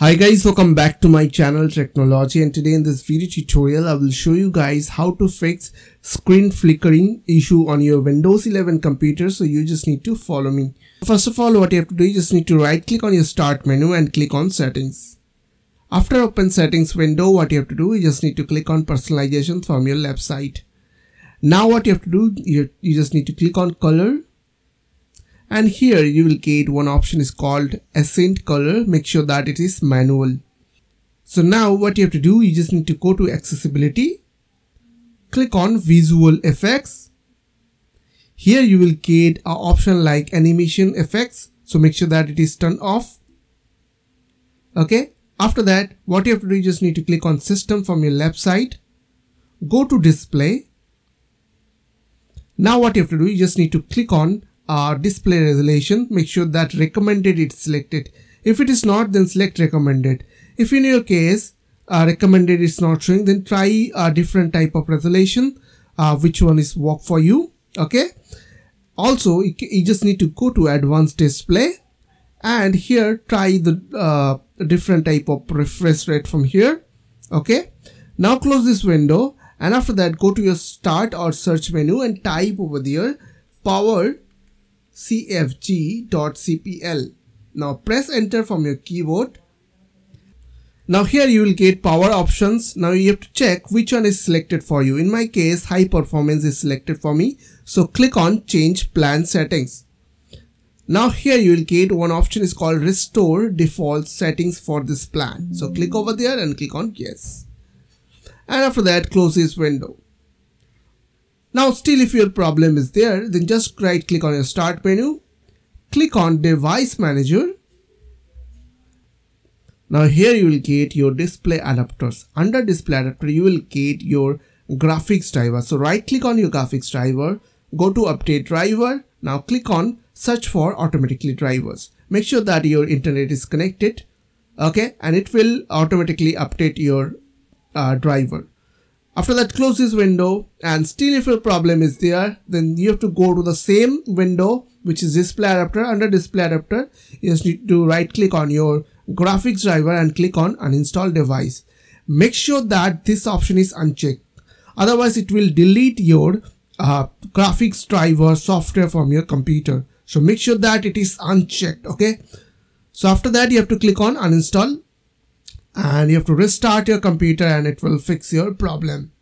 Hi guys, welcome back to my channel Technology and today in this video tutorial I will show you guys how to fix screen flickering issue on your Windows 11 computer so you just need to follow me. First of all what you have to do you just need to right click on your start menu and click on settings. After open settings window what you have to do you just need to click on personalization from your left side. Now what you have to do you, you just need to click on color and here you will get one option is called Ascent Color. Make sure that it is manual. So now what you have to do, you just need to go to accessibility, click on visual effects. Here you will get a option like animation effects. So make sure that it is turned off. Okay. After that, what you have to do, you just need to click on system from your left side. Go to display. Now what you have to do, you just need to click on uh, display resolution, make sure that recommended is selected. If it is not, then select recommended. If in your case, uh, recommended is not showing, then try a different type of resolution, uh, which one is work for you. Okay. Also, you, you just need to go to advanced display and here try the uh, different type of refresh rate from here. Okay. Now close this window and after that go to your start or search menu and type over there power cfg.cpl. Now press enter from your keyboard. Now here you will get power options. Now you have to check which one is selected for you. In my case high performance is selected for me. So click on change plan settings. Now here you will get one option is called restore default settings for this plan. So click over there and click on yes. And after that close this window. Now still if your problem is there then just right click on your start menu, click on device manager. Now here you will get your display adapters. Under display adapter you will get your graphics driver. So right click on your graphics driver, go to update driver. Now click on search for automatically drivers. Make sure that your internet is connected okay and it will automatically update your uh, driver after that, close this window and still if your problem is there, then you have to go to the same window which is display adapter. Under display adapter, you just need to right click on your graphics driver and click on uninstall device. Make sure that this option is unchecked. Otherwise, it will delete your uh, graphics driver software from your computer. So make sure that it is unchecked. Okay. So after that, you have to click on uninstall and you have to restart your computer and it will fix your problem.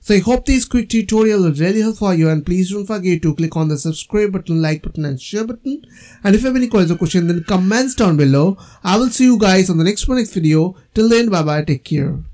So I hope this quick tutorial was really helpful for you and please don't forget to click on the subscribe button, like button and share button. And if you have any questions or question then comments down below. I will see you guys on the next one next video. Till then bye bye take care.